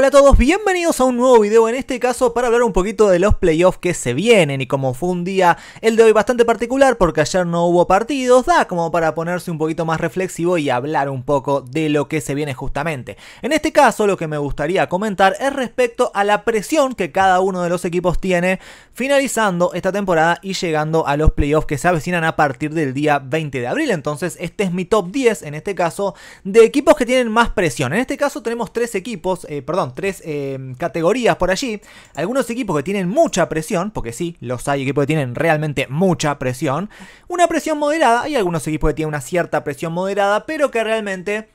Hola a todos, bienvenidos a un nuevo video, en este caso para hablar un poquito de los playoffs que se vienen y como fue un día el de hoy bastante particular porque ayer no hubo partidos, da como para ponerse un poquito más reflexivo y hablar un poco de lo que se viene justamente. En este caso lo que me gustaría comentar es respecto a la presión que cada uno de los equipos tiene finalizando esta temporada y llegando a los playoffs que se avecinan a partir del día 20 de abril, entonces este es mi top 10 en este caso de equipos que tienen más presión, en este caso tenemos tres equipos, eh, perdón, tres em, categorías por allí. Algunos equipos que tienen mucha presión, porque sí, los hay equipos que tienen realmente mucha presión. Una presión moderada, y algunos equipos que tienen una cierta presión moderada, pero que realmente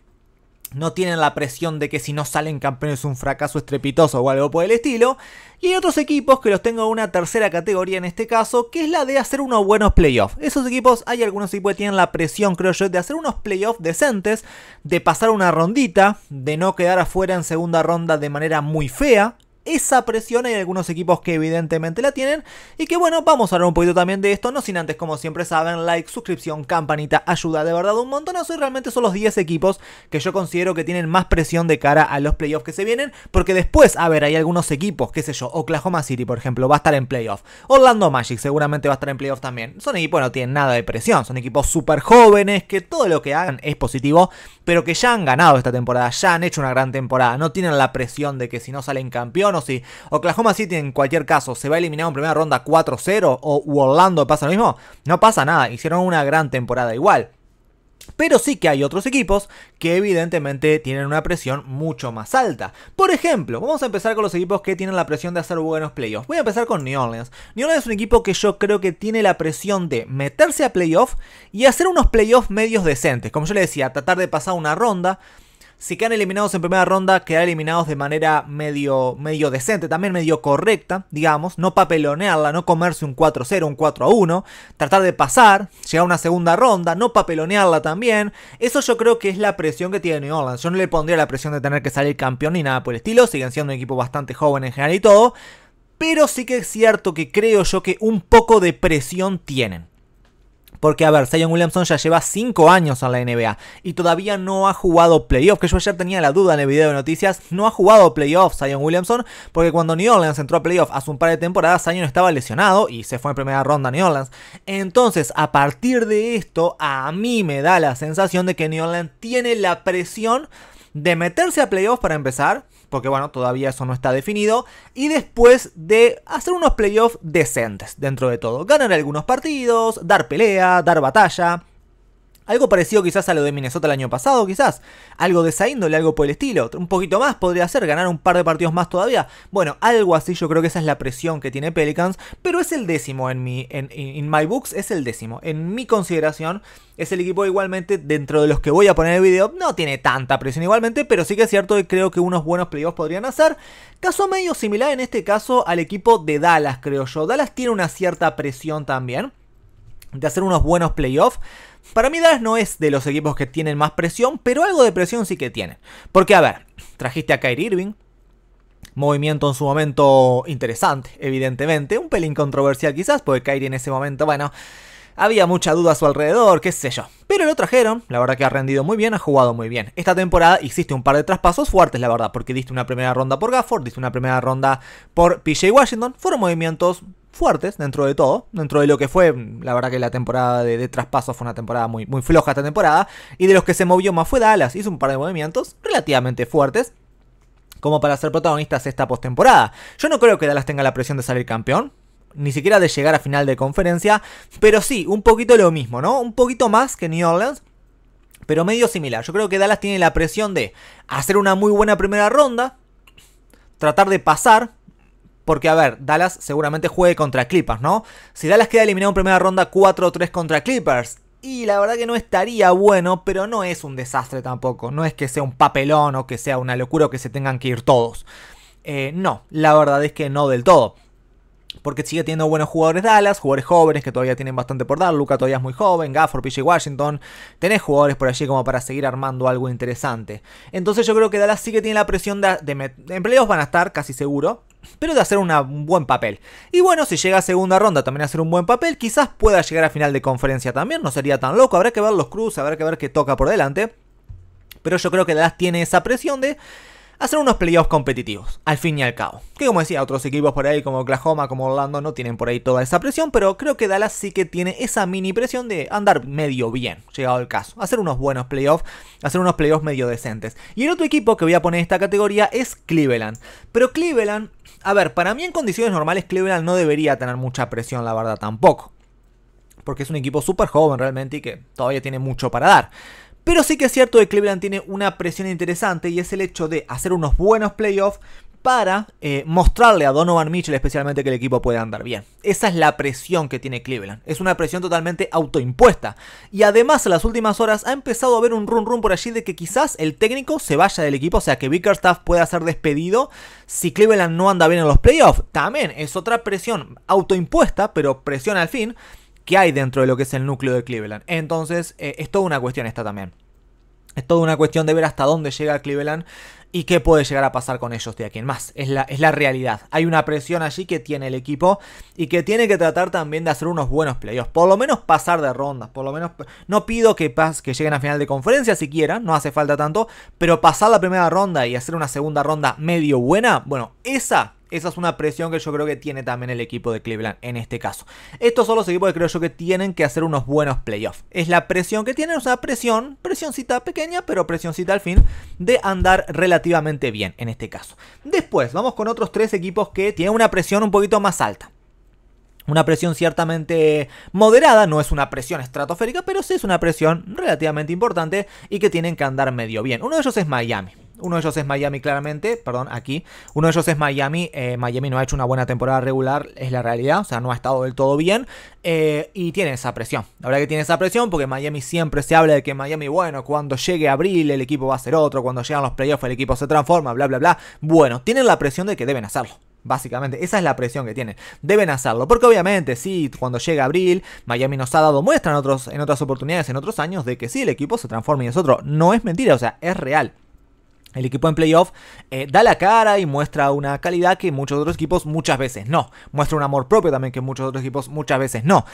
no tienen la presión de que si no salen campeones es un fracaso estrepitoso o algo por el estilo. Y hay otros equipos que los tengo en una tercera categoría en este caso, que es la de hacer unos buenos playoffs. Esos equipos, hay algunos equipos que tienen la presión, creo yo, de hacer unos playoffs decentes, de pasar una rondita, de no quedar afuera en segunda ronda de manera muy fea esa presión. Hay algunos equipos que evidentemente la tienen. Y que bueno, vamos a hablar un poquito también de esto. No sin antes, como siempre saben, like, suscripción, campanita, ayuda de verdad un montonazo. Y realmente son los 10 equipos que yo considero que tienen más presión de cara a los playoffs que se vienen. Porque después, a ver, hay algunos equipos, qué sé yo, Oklahoma City, por ejemplo, va a estar en playoffs Orlando Magic seguramente va a estar en playoffs también. Son equipos que no tienen nada de presión. Son equipos súper jóvenes, que todo lo que hagan es positivo. Pero que ya han ganado esta temporada, ya han hecho una gran temporada. No tienen la presión de que si no salen campeón si Oklahoma City en cualquier caso se va a eliminar en primera ronda 4-0 o Orlando pasa lo mismo, no pasa nada, hicieron una gran temporada igual. Pero sí que hay otros equipos que evidentemente tienen una presión mucho más alta. Por ejemplo, vamos a empezar con los equipos que tienen la presión de hacer buenos playoffs. Voy a empezar con New Orleans. New Orleans es un equipo que yo creo que tiene la presión de meterse a playoffs y hacer unos playoffs medios decentes. Como yo le decía, tratar de pasar una ronda si quedan eliminados en primera ronda, quedan eliminados de manera medio, medio decente, también medio correcta, digamos. No papelonearla, no comerse un 4-0, un 4-1. Tratar de pasar, llegar a una segunda ronda, no papelonearla también. Eso yo creo que es la presión que tiene New Orleans. Yo no le pondría la presión de tener que salir campeón ni nada por el estilo. Siguen siendo un equipo bastante joven en general y todo. Pero sí que es cierto que creo yo que un poco de presión tienen. Porque, a ver, Zion Williamson ya lleva 5 años en la NBA y todavía no ha jugado playoffs. Que yo ayer tenía la duda en el video de noticias. No ha jugado playoffs Zion Williamson porque cuando New Orleans entró a playoffs hace un par de temporadas, Zion estaba lesionado y se fue en primera ronda a New Orleans. Entonces, a partir de esto, a mí me da la sensación de que New Orleans tiene la presión de meterse a playoffs para empezar porque bueno, todavía eso no está definido, y después de hacer unos playoffs decentes dentro de todo, ganar algunos partidos, dar pelea, dar batalla, algo parecido quizás a lo de Minnesota el año pasado, quizás. Algo de esa índole, algo por el estilo. Un poquito más podría ser, ganar un par de partidos más todavía. Bueno, algo así, yo creo que esa es la presión que tiene Pelicans. Pero es el décimo en mi. En my books es el décimo. En mi consideración, es el equipo igualmente, dentro de los que voy a poner el video, no tiene tanta presión igualmente, pero sí que es cierto que creo que unos buenos playoffs podrían hacer. Caso medio similar en este caso al equipo de Dallas, creo yo. Dallas tiene una cierta presión también de hacer unos buenos playoffs. Para mí Dallas no es de los equipos que tienen más presión, pero algo de presión sí que tienen. Porque, a ver, trajiste a Kyrie Irving, movimiento en su momento interesante, evidentemente, un pelín controversial quizás, porque Kyrie en ese momento, bueno, había mucha duda a su alrededor, qué sé yo. Pero lo trajeron, la verdad que ha rendido muy bien, ha jugado muy bien. Esta temporada hiciste un par de traspasos fuertes, la verdad, porque diste una primera ronda por Gafford, diste una primera ronda por PJ Washington, fueron movimientos fuertes dentro de todo, dentro de lo que fue, la verdad que la temporada de, de traspasos fue una temporada muy, muy floja esta temporada, y de los que se movió más fue Dallas, hizo un par de movimientos relativamente fuertes, como para ser protagonistas esta postemporada. Yo no creo que Dallas tenga la presión de salir campeón, ni siquiera de llegar a final de conferencia, pero sí, un poquito lo mismo, ¿no? Un poquito más que New Orleans, pero medio similar. Yo creo que Dallas tiene la presión de hacer una muy buena primera ronda, tratar de pasar porque, a ver, Dallas seguramente juegue contra Clippers, ¿no? Si Dallas queda eliminado en primera ronda 4-3 contra Clippers, y la verdad que no estaría bueno, pero no es un desastre tampoco. No es que sea un papelón o que sea una locura o que se tengan que ir todos. Eh, no, la verdad es que no del todo. Porque sigue teniendo buenos jugadores Dallas, jugadores jóvenes que todavía tienen bastante por dar. Luca todavía es muy joven, Gafford, PJ Washington. Tenés jugadores por allí como para seguir armando algo interesante. Entonces yo creo que Dallas sí que tiene la presión de... Empleos van a estar, casi seguro pero de hacer un buen papel. Y bueno, si llega a segunda ronda también a hacer un buen papel, quizás pueda llegar a final de conferencia también, no sería tan loco, habrá que ver los cruces, habrá que ver qué toca por delante. Pero yo creo que Dallas tiene esa presión de hacer unos playoffs competitivos, al fin y al cabo. Que como decía, otros equipos por ahí como Oklahoma, como Orlando, no tienen por ahí toda esa presión, pero creo que Dallas sí que tiene esa mini presión de andar medio bien, llegado el caso. Hacer unos buenos playoffs, hacer unos playoffs medio decentes. Y el otro equipo que voy a poner en esta categoría es Cleveland. Pero Cleveland, a ver, para mí en condiciones normales Cleveland no debería tener mucha presión, la verdad tampoco. Porque es un equipo súper joven realmente y que todavía tiene mucho para dar. Pero sí que es cierto que Cleveland tiene una presión interesante y es el hecho de hacer unos buenos playoffs para eh, mostrarle a Donovan Mitchell especialmente que el equipo puede andar bien. Esa es la presión que tiene Cleveland. Es una presión totalmente autoimpuesta. Y además en las últimas horas ha empezado a haber un run run por allí de que quizás el técnico se vaya del equipo, o sea que Bickerstaff pueda ser despedido si Cleveland no anda bien en los playoffs. También es otra presión autoimpuesta, pero presión al fin que hay dentro de lo que es el núcleo de Cleveland. Entonces, eh, es toda una cuestión esta también. Es toda una cuestión de ver hasta dónde llega Cleveland y qué puede llegar a pasar con ellos de aquí en más. Es la, es la realidad. Hay una presión allí que tiene el equipo y que tiene que tratar también de hacer unos buenos playoffs. Por lo menos pasar de rondas. Por lo menos no pido que, pas, que lleguen a final de conferencia siquiera, no hace falta tanto. Pero pasar la primera ronda y hacer una segunda ronda medio buena, bueno, esa esa es una presión que yo creo que tiene también el equipo de Cleveland en este caso. Estos son los equipos que creo yo que tienen que hacer unos buenos playoffs. Es la presión que tienen, o sea, presión, presioncita pequeña, pero presioncita al fin, de andar relativamente bien en este caso. Después, vamos con otros tres equipos que tienen una presión un poquito más alta. Una presión ciertamente moderada, no es una presión estratosférica, pero sí es una presión relativamente importante y que tienen que andar medio bien. Uno de ellos es Miami. Uno de ellos es Miami, claramente, perdón, aquí. Uno de ellos es Miami. Eh, Miami no ha hecho una buena temporada regular, es la realidad, o sea, no ha estado del todo bien. Eh, y tiene esa presión. La verdad que tiene esa presión porque Miami siempre se habla de que Miami, bueno, cuando llegue abril el equipo va a ser otro, cuando llegan los playoffs el equipo se transforma, bla, bla, bla. Bueno, tienen la presión de que deben hacerlo. Básicamente, esa es la presión que tienen. Deben hacerlo. Porque obviamente, sí, cuando llega abril, Miami nos ha dado muestra otros, en otras oportunidades, en otros años, de que sí, el equipo se transforma y es otro. No es mentira, o sea, es real. El equipo en playoff eh, da la cara y muestra una calidad que muchos otros equipos muchas veces no. Muestra un amor propio también que muchos otros equipos muchas veces no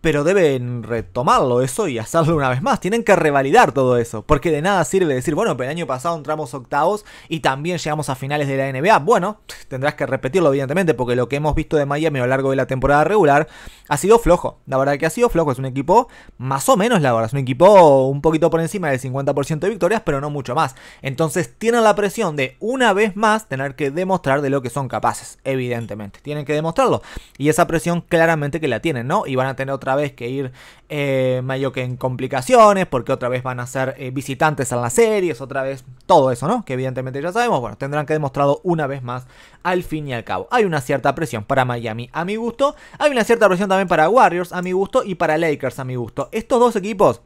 pero deben retomarlo eso y hacerlo una vez más. Tienen que revalidar todo eso, porque de nada sirve decir, bueno, pero el año pasado entramos octavos y también llegamos a finales de la NBA. Bueno, tendrás que repetirlo, evidentemente, porque lo que hemos visto de Miami a lo largo de la temporada regular ha sido flojo. La verdad que ha sido flojo, es un equipo más o menos, la verdad, es un equipo un poquito por encima del 50% de victorias, pero no mucho más. Entonces tienen la presión de una vez más tener que demostrar de lo que son capaces, evidentemente. Tienen que demostrarlo. Y esa presión claramente que la tienen, ¿no? Y van a tener otra vez que ir eh, que en complicaciones, porque otra vez van a ser eh, visitantes en las series, otra vez todo eso, ¿no? Que evidentemente ya sabemos, bueno, tendrán que demostrado una vez más al fin y al cabo. Hay una cierta presión para Miami a mi gusto, hay una cierta presión también para Warriors a mi gusto y para Lakers a mi gusto. Estos dos equipos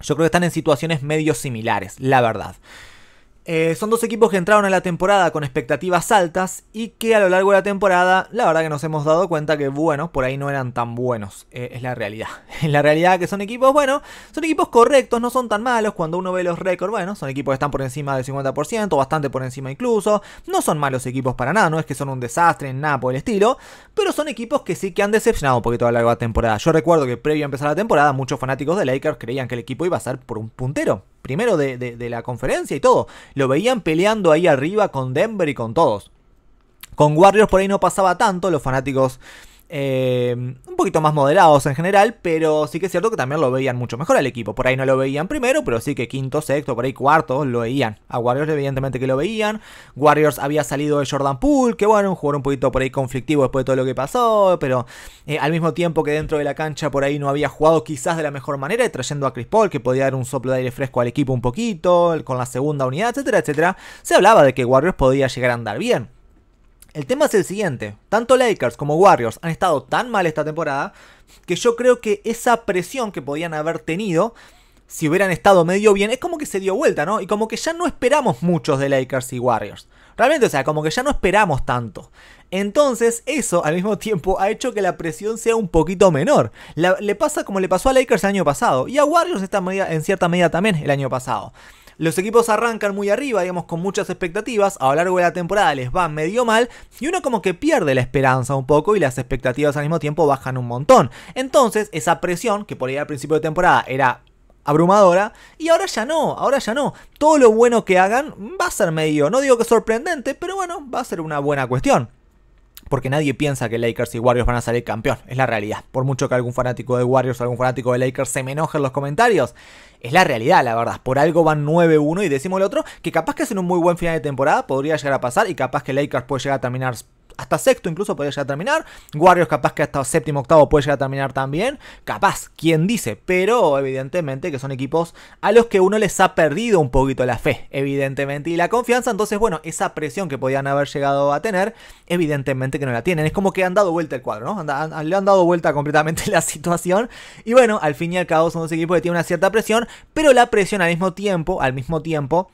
yo creo que están en situaciones medio similares, la verdad. Eh, son dos equipos que entraron a la temporada con expectativas altas y que a lo largo de la temporada, la verdad que nos hemos dado cuenta que, bueno, por ahí no eran tan buenos. Eh, es la realidad. la realidad que son equipos, bueno, son equipos correctos, no son tan malos. Cuando uno ve los récords, bueno, son equipos que están por encima del 50%, bastante por encima incluso. No son malos equipos para nada, no es que son un desastre, nada por el estilo. Pero son equipos que sí que han decepcionado un poquito a lo largo de la temporada. Yo recuerdo que previo a empezar la temporada, muchos fanáticos de Lakers creían que el equipo iba a ser por un puntero primero de, la conferencia y todo. Lo veían peleando ahí arriba con Denver y con todos. Con Warriors por ahí no pasaba tanto, los fanáticos eh, un poquito más moderados en general, pero sí que es cierto que también lo veían mucho mejor al equipo. Por ahí no lo veían primero, pero sí que quinto, sexto, por ahí cuarto lo veían. A Warriors evidentemente que lo veían. Warriors había salido de Jordan Poole, que bueno, un jugador un poquito por ahí conflictivo después de todo lo que pasó, pero eh, al mismo tiempo que dentro de la cancha por ahí no había jugado quizás de la mejor manera, trayendo a Chris Paul, que podía dar un soplo de aire fresco al equipo un poquito, con la segunda unidad, etcétera, etcétera. Se hablaba de que Warriors podía llegar a andar bien. El tema es el siguiente, tanto Lakers como Warriors han estado tan mal esta temporada que yo creo que esa presión que podían haber tenido si hubieran estado medio bien es como que se dio vuelta, ¿no? Y como que ya no esperamos muchos de Lakers y Warriors. Realmente, o sea, como que ya no esperamos tanto. Entonces, eso al mismo tiempo ha hecho que la presión sea un poquito menor. le pasa como le pasó a Lakers el año pasado y a Warriors en cierta medida también el año pasado. Los equipos arrancan muy arriba, digamos, con muchas expectativas, a lo largo de la temporada les va medio mal y uno como que pierde la esperanza un poco y las expectativas al mismo tiempo bajan un montón. Entonces, esa presión que por ahí al principio de temporada era abrumadora. Y ahora ya no, ahora ya no. Todo lo bueno que hagan va a ser medio, no digo que sorprendente, pero bueno, va a ser una buena cuestión porque nadie piensa que Lakers y Warriors van a salir campeón, es la realidad. Por mucho que algún fanático de Warriors o algún fanático de Lakers se me enoje en los comentarios, es la realidad, la verdad. Por algo van 9-1 y decimos el otro que capaz que hacen un muy buen final de temporada, podría llegar a pasar y capaz que Lakers puede llegar a terminar hasta sexto incluso podría llegar a terminar. Warriors capaz que hasta séptimo, octavo puede llegar a terminar también. Capaz, quién dice, pero evidentemente que son equipos a los que uno les ha perdido un poquito la fe, evidentemente, y la confianza. Entonces, bueno, esa presión que podían haber llegado a tener, evidentemente que no la tienen. Es como que han dado vuelta el cuadro, ¿no? le han dado vuelta completamente la situación. Y bueno, al fin y al cabo son dos equipos que tienen una cierta presión, pero la presión al mismo tiempo, al mismo tiempo,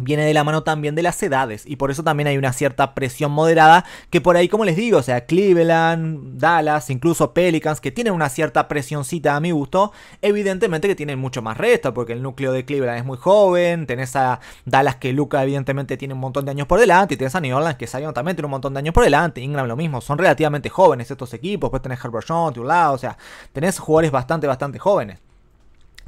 viene de la mano también de las edades y por eso también hay una cierta presión moderada que por ahí como les digo, o sea, Cleveland, Dallas, incluso Pelicans que tienen una cierta presioncita a mi gusto, evidentemente que tienen mucho más resto porque el núcleo de Cleveland es muy joven, tenés a Dallas que Luca evidentemente tiene un montón de años por delante y tenés a New Orleans que Zion también tiene un montón de años por delante, Ingram lo mismo, son relativamente jóvenes estos equipos, pues tenés Herbert Jones, lado, o sea, tenés jugadores bastante bastante jóvenes.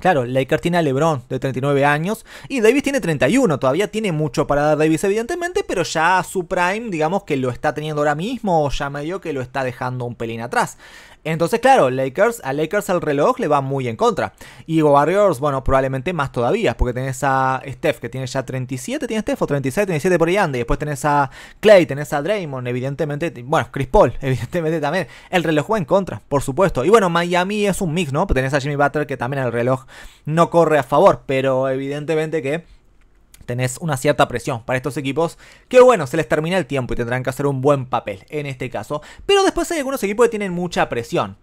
Claro, Lakers tiene a LeBron de 39 años y Davis tiene 31. Todavía tiene mucho para dar Davis, evidentemente, pero ya su prime, digamos que lo está teniendo ahora mismo o ya medio que lo está dejando un pelín atrás. Entonces, claro, Lakers, a Lakers el reloj le va muy en contra. Y Warriors, bueno, probablemente más todavía, porque tenés a Steph, que tiene ya 37, tiene Steph, o 36, 37 por ahí anda. Y después tenés a Clay, tenés a Draymond, evidentemente, bueno, Chris Paul, evidentemente también. El reloj va en contra, por supuesto. Y bueno, Miami es un mix, ¿no? Tenés a Jimmy Butler, que también el reloj no corre a favor, pero evidentemente que tenés una cierta presión para estos equipos que bueno, se les termina el tiempo y tendrán que hacer un buen papel en este caso, pero después hay algunos equipos que tienen mucha presión.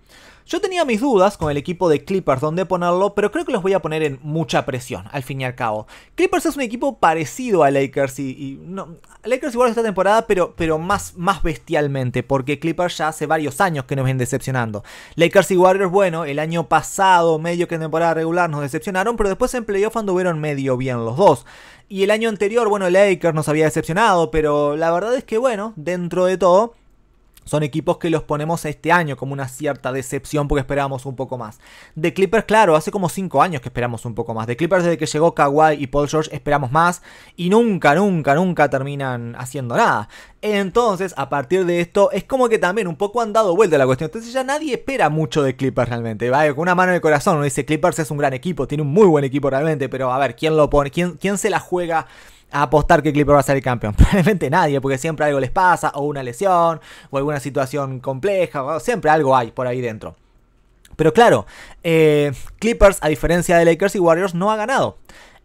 Yo tenía mis dudas con el equipo de Clippers donde ponerlo, pero creo que los voy a poner en mucha presión, al fin y al cabo. Clippers es un equipo parecido a Lakers y, no, Lakers esta temporada, pero, pero más, más bestialmente, porque Clippers ya hace varios años que nos ven decepcionando. Lakers y Warriors, bueno, el año pasado, medio que en temporada regular, nos decepcionaron, pero después en playoff anduvieron medio bien los dos. Y el año anterior, bueno, Lakers nos había decepcionado, pero la verdad es que, bueno, dentro de todo, son equipos que los ponemos este año como una cierta decepción porque esperábamos un poco más. De Clippers, claro, hace como 5 años que esperamos un poco más. De Clippers desde que llegó Kawhi y Paul George esperamos más y nunca, nunca, nunca terminan haciendo nada. Entonces, a partir de esto, es como que también un poco han dado vuelta la cuestión. Entonces ya nadie espera mucho de Clippers realmente. Con una mano en el corazón uno dice Clippers es un gran equipo, tiene un muy buen equipo realmente, pero a ver, ¿quién lo pone? ¿Quién, quién se la juega? a apostar que Clipper va a ser el campeón? Probablemente nadie, porque siempre algo les pasa, o una lesión, o alguna situación compleja, o siempre algo hay por ahí dentro. Pero claro, eh, Clippers, a diferencia de Lakers y Warriors, no ha ganado.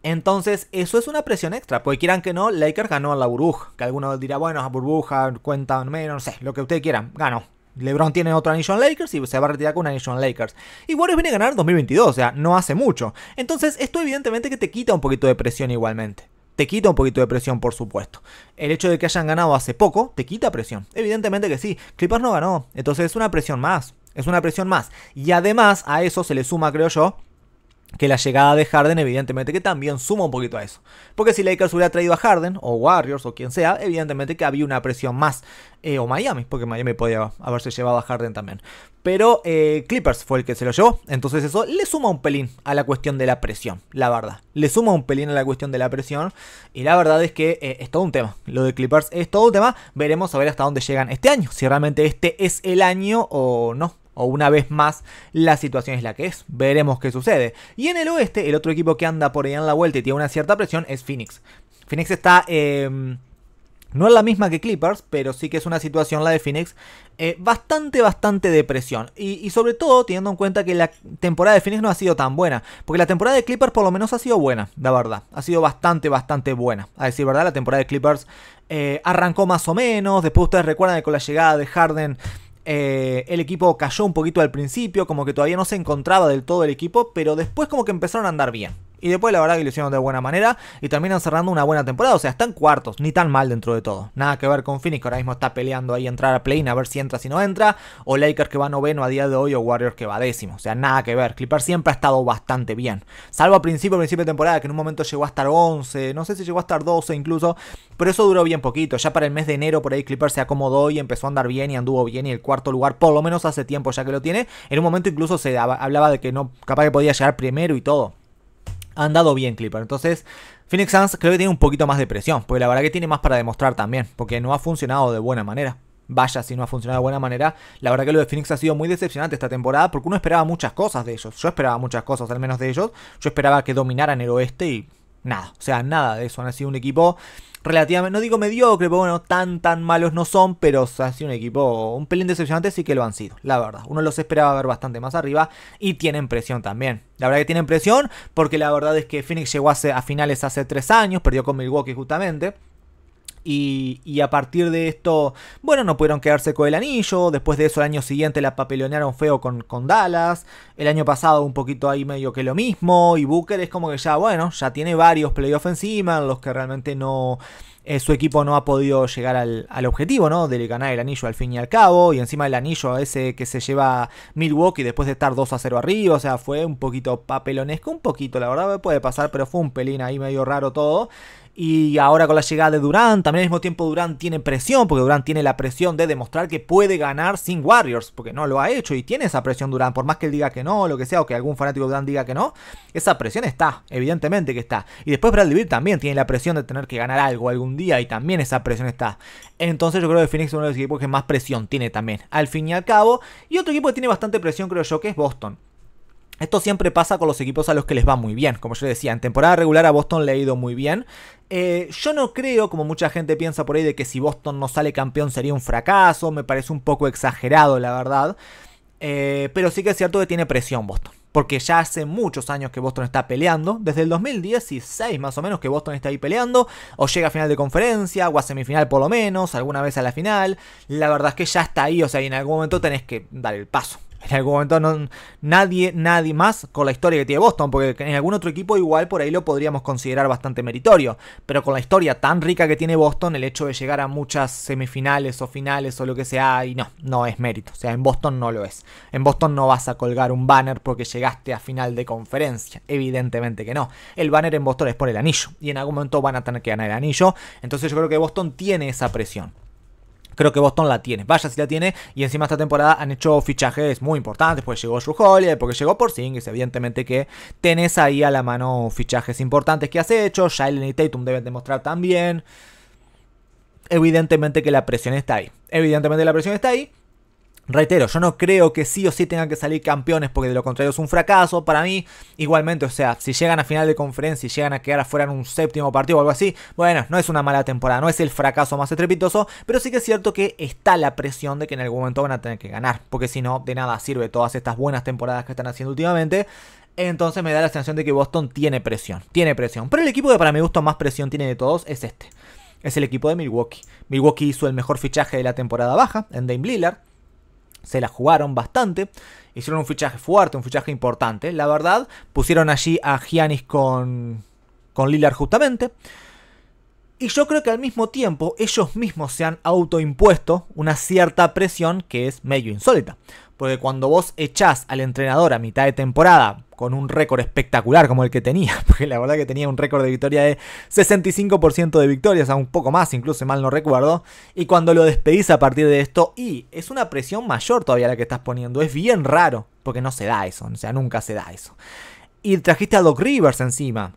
Entonces, eso es una presión extra, porque quieran que no, Lakers ganó a la burbuja. Que alguno dirá, bueno, a burbuja, cuentan menos, no sé, lo que ustedes quieran, ganó. LeBron tiene otro anillo en Lakers y se va a retirar con un anillo en Lakers. Y Warriors viene a ganar en 2022, o sea, no hace mucho. Entonces, esto evidentemente que te quita un poquito de presión igualmente te quita un poquito de presión, por supuesto. El hecho de que hayan ganado hace poco, te quita presión. Evidentemente que sí, Clippers no ganó, entonces es una presión más, es una presión más. Y además a eso se le suma, creo yo, que la llegada de Harden evidentemente que también suma un poquito a eso. Porque si Lakers hubiera traído a Harden o Warriors o quien sea, evidentemente que había una presión más. Eh, o Miami, porque Miami podía haberse llevado a Harden también. Pero eh, Clippers fue el que se lo llevó. Entonces eso le suma un pelín a la cuestión de la presión, la verdad. Le suma un pelín a la cuestión de la presión. Y la verdad es que eh, es todo un tema. Lo de Clippers es todo un tema. Veremos a ver hasta dónde llegan este año. Si realmente este es el año o no o una vez más la situación es la que es. Veremos qué sucede. Y en el oeste, el otro equipo que anda por ahí en la vuelta y tiene una cierta presión es Phoenix. Phoenix está... Em, no es la misma que Clippers, pero sí que es una situación la de Phoenix eh, bastante, bastante de presión. Y, sobre todo teniendo en cuenta que la temporada de Phoenix no ha sido tan buena. Porque la temporada de Clippers por lo menos ha sido buena, la verdad. Ha sido bastante, bastante buena. A decir verdad, la temporada de Clippers eh, arrancó más o menos. Después ustedes recuerdan que con la llegada de Harden eh, el equipo cayó un poquito al principio, como que todavía no se encontraba del todo el equipo, pero después como que empezaron a andar bien. Y después la verdad que lo hicieron de buena manera y terminan cerrando una buena temporada. O sea, están cuartos, ni tan mal dentro de todo. Nada que ver con Phoenix, que ahora mismo está peleando ahí entrar a play a ver si entra, si no entra. O Lakers que va noveno a día de hoy o Warriors que va décimo. O sea, nada que ver. Clipper siempre ha estado bastante bien. Salvo a principio, principio de temporada, que en un momento llegó a estar 11, no sé si llegó a estar 12 incluso. Pero eso duró bien poquito. Ya para el mes de enero por ahí Clipper se acomodó y empezó a andar bien y anduvo bien. Y el cuarto lugar, por lo menos hace tiempo ya que lo tiene. En un momento incluso se hablaba de que no, capaz que podía llegar primero y todo han dado bien Clipper. Entonces, Phoenix Suns creo que tiene un poquito más de presión, porque la verdad que tiene más para demostrar también, porque no ha funcionado de buena manera. Vaya, si no ha funcionado de buena manera, la verdad que lo de Phoenix ha sido muy decepcionante esta temporada, porque uno esperaba muchas cosas de ellos. Yo esperaba muchas cosas, al menos de ellos. Yo esperaba que dominaran el oeste y nada, o sea, nada de eso. Han sido un equipo relativamente, no digo mediocre, pero bueno, tan tan malos no son, pero ha sido un equipo un pelín decepcionante, sí que lo han sido, la verdad. Uno los esperaba ver bastante más arriba y tienen presión también. La verdad que tienen presión porque la verdad es que Phoenix llegó hace, a finales hace tres años, perdió con Milwaukee justamente y, a partir de esto, bueno, no pudieron quedarse con el anillo, después de eso el año siguiente la papelonearon feo con, Dallas, el año pasado un poquito ahí medio que lo mismo, y Booker es como que ya, bueno, ya tiene varios playoffs encima, en los que realmente no... Eh, su equipo no ha podido llegar al, objetivo, ¿no? De ganar el anillo al fin y al cabo. Y encima el anillo ese que se lleva Milwaukee después de estar 2 a 0 arriba. O sea, fue un poquito papelonesco, un poquito, la verdad, puede pasar, pero fue un pelín ahí medio raro todo. Y ahora con la llegada de Durán, también al mismo tiempo Durán tiene presión, porque Durán tiene la presión de demostrar que puede ganar sin Warriors, porque no lo ha hecho y tiene esa presión Durán, por más que él diga que no, lo que sea, o que algún fanático de Durán diga que no, esa presión está, evidentemente que está. Y después Bradley Beal también tiene la presión de tener que ganar algo algún día y también esa presión está. Entonces yo creo que Phoenix es uno de los equipos que más presión tiene también, al fin y al cabo. Y otro equipo que tiene bastante presión creo yo que es Boston. Esto siempre pasa con los equipos a los que les va muy bien. Como yo decía, en temporada regular a Boston le ha ido muy bien. Eh, yo no creo, como mucha gente piensa por ahí, de que si Boston no sale campeón sería un fracaso. Me parece un poco exagerado, la verdad. Eh, pero sí que es cierto que tiene presión Boston. Porque ya hace muchos años que Boston está peleando. Desde el 2016 más o menos que Boston está ahí peleando. O llega a final de conferencia, o a semifinal por lo menos, alguna vez a la final. La verdad es que ya está ahí. O sea, en algún momento tenés que dar el paso en algún momento no, nadie, nadie más con la historia que tiene Boston, porque en algún otro equipo igual por ahí lo podríamos considerar bastante meritorio, pero con la historia tan rica que tiene Boston, el hecho de llegar a muchas semifinales o finales o lo que sea, y no, no es mérito, o sea, en Boston no lo es. En Boston no vas a colgar un banner porque llegaste a final de conferencia, evidentemente que no. El banner en Boston es por el anillo, y en algún momento van a tener que ganar el anillo, entonces yo creo que Boston tiene esa presión creo que Boston la tiene. Vaya si la tiene. Y encima esta temporada han hecho fichajes muy importantes. Pues llegó Drew porque llegó por Porzingis. Evidentemente que tenés ahí a la mano fichajes importantes que has hecho. Shailen y Tatum deben demostrar también. Evidentemente que la presión está ahí. Evidentemente la presión está ahí. Reitero, yo no creo que sí o sí tengan que salir campeones porque de lo contrario es un fracaso para mí. Igualmente, o sea, si llegan a final de conferencia y llegan a quedar afuera en un séptimo partido o algo así, bueno, no es una mala temporada, no es el fracaso más estrepitoso, pero sí que es cierto que está la presión de que en algún momento van a tener que ganar, porque si no, de nada sirve todas estas buenas temporadas que están haciendo últimamente. Entonces me da la sensación de que Boston tiene presión, tiene presión. Pero el equipo que para mi gusto más presión tiene de todos es este. Es el equipo de Milwaukee. Milwaukee hizo el mejor fichaje de la temporada baja en Dame Lillard se la jugaron bastante. Hicieron un fichaje fuerte, un fichaje importante. La verdad, pusieron allí a Giannis con, con Lillard justamente. Y yo creo que al mismo tiempo ellos mismos se han autoimpuesto una cierta presión que es medio insólita. Porque cuando vos echás al entrenador a mitad de temporada con un récord espectacular como el que tenía, porque la verdad que tenía un récord de victoria de 65% de victorias, a un poco más, incluso mal no recuerdo, y cuando lo despedís a partir de esto, y es una presión mayor todavía la que estás poniendo, es bien raro, porque no se da eso, o sea, nunca se da eso. Y trajiste a Doc Rivers encima,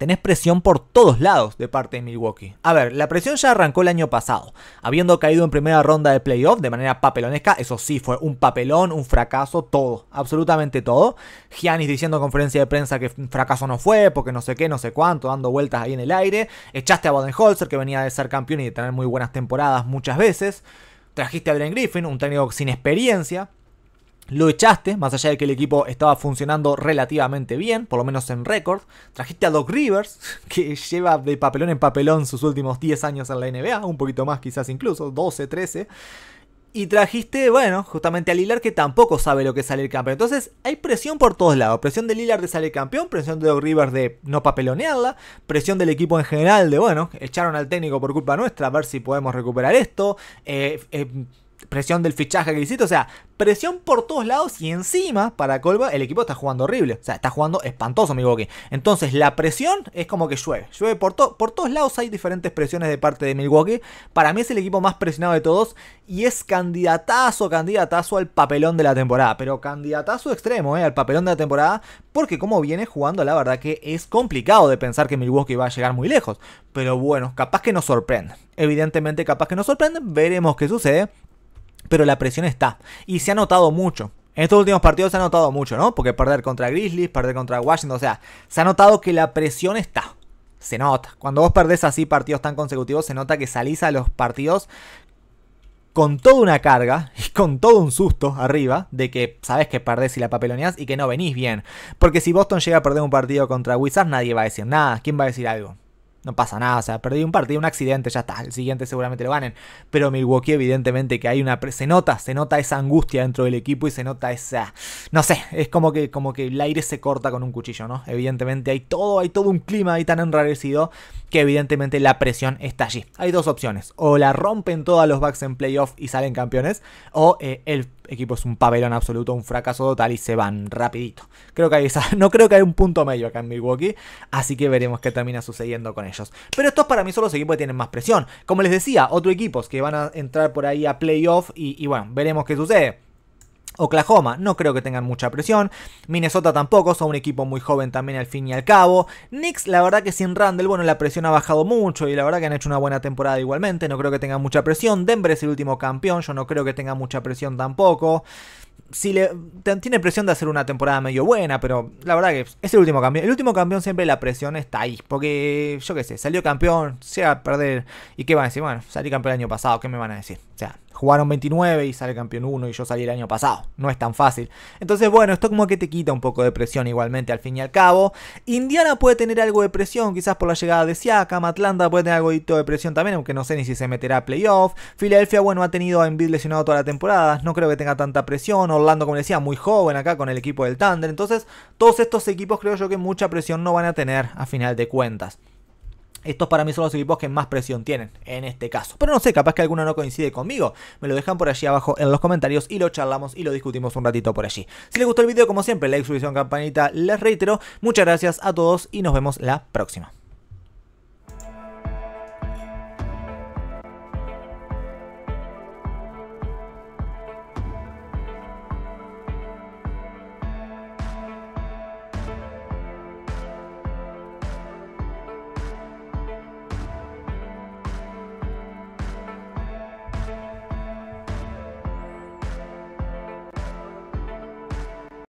tenés presión por todos lados de parte de Milwaukee. A ver, la presión ya arrancó el año pasado, habiendo caído en primera ronda de playoff de manera papelonesca, eso sí, fue un papelón, un fracaso, todo, absolutamente todo. Giannis diciendo en conferencia de prensa que fracaso no fue, porque no sé qué, no sé cuánto, dando vueltas ahí en el aire. Echaste a Holzer, que venía de ser campeón y de tener muy buenas temporadas muchas veces. Trajiste a Adrian Griffin, un técnico sin experiencia. Lo echaste, más allá de que el equipo estaba funcionando relativamente bien, por lo menos en récord. Trajiste a Doc Rivers, que lleva de papelón en papelón sus últimos 10 años en la NBA, un poquito más quizás incluso, 12, 13. Y trajiste, bueno, justamente a Lillard que tampoco sabe lo que sale el campeón. Entonces hay presión por todos lados. Presión de Lillard de salir campeón, presión de Doc Rivers de no papelonearla, presión del equipo en general de, bueno, echaron al técnico por culpa nuestra, a ver si podemos recuperar esto. eh, eh presión del fichaje que hiciste, o sea, presión por todos lados y encima, para Colba, el equipo está jugando horrible, o sea, está jugando espantoso Milwaukee. Entonces, la presión es como que llueve, llueve por, por todos lados, hay diferentes presiones de parte de Milwaukee. Para mí es el equipo más presionado de todos y es candidatazo, candidatazo al papelón de la temporada, pero candidatazo extremo, ¿eh? al papelón de la temporada, porque como viene jugando, la verdad que es complicado de pensar que Milwaukee va a llegar muy lejos, pero bueno, capaz que nos sorprende. Evidentemente, capaz que nos sorprende, veremos qué sucede pero la presión está. Y se ha notado mucho. En estos últimos partidos se ha notado mucho, ¿no? Porque perder contra Grizzlies, perder contra Washington, o sea, se ha notado que la presión está. Se nota. Cuando vos perdés así partidos tan consecutivos, se nota que salís a los partidos con toda una carga y con todo un susto arriba de que sabes que perdés y la papeloneás y que no venís bien. Porque si Boston llega a perder un partido contra Wizards, nadie va a decir nada. ¿Quién va a decir algo? no pasa nada, o sea, perdí un partido, un accidente, ya está, el siguiente seguramente lo ganen. Pero Milwaukee evidentemente que hay una... Se nota, se nota esa angustia dentro del equipo y se nota esa... No sé, es como que, como que el aire se corta con un cuchillo, ¿no? Evidentemente hay todo, hay todo un clima ahí tan enrarecido que evidentemente la presión está allí. Hay dos opciones, o la rompen todos los backs en playoff y salen campeones, o eh, el equipo es un pabellón absoluto, un fracaso total y se van rapidito. Creo que hay no creo que hay un punto medio acá en Milwaukee, así que veremos qué termina sucediendo con ellos. Pero estos para mí son los equipos que tienen más presión. Como les decía, otros equipos que van a entrar por ahí a playoff y, y bueno, veremos qué sucede. Oklahoma no creo que tengan mucha presión. Minnesota tampoco, son un equipo muy joven también al fin y al cabo. Knicks, la verdad que sin Randall, bueno, la presión ha bajado mucho y la verdad que han hecho una buena temporada igualmente. No creo que tengan mucha presión. Denver es el último campeón, yo no creo que tenga mucha presión tampoco. Si le, tiene presión de hacer una temporada medio buena, pero la verdad que es el último campeón. El último campeón siempre la presión está ahí, porque yo qué sé, salió campeón, se va a perder. ¿Y qué van a decir? Bueno, salí campeón el año pasado, ¿qué me van a decir? O sea, jugaron 29 y sale campeón 1 y yo salí el año pasado. No es tan fácil. Entonces, bueno, esto como que te quita un poco de presión igualmente al fin y al cabo. Indiana puede tener algo de presión, quizás por la llegada de Siakam. Atlanta puede tener algo de presión también, aunque no sé ni si se meterá a playoff. Filadelfia, bueno, ha tenido a Embiid lesionado toda la temporada. No creo que tenga tanta presión. Orlando, como decía, muy joven acá con el equipo del Thunder. Entonces, todos estos equipos creo yo que mucha presión no van a tener a final de cuentas. Estos para mí son los equipos que más presión tienen en este caso. Pero no sé, capaz que alguno no coincide conmigo. Me lo dejan por allí abajo en los comentarios y lo charlamos y lo discutimos un ratito por allí. Si les gustó el video, como siempre, like, suscripción, campanita, les reitero. Muchas gracias a todos y nos vemos la próxima.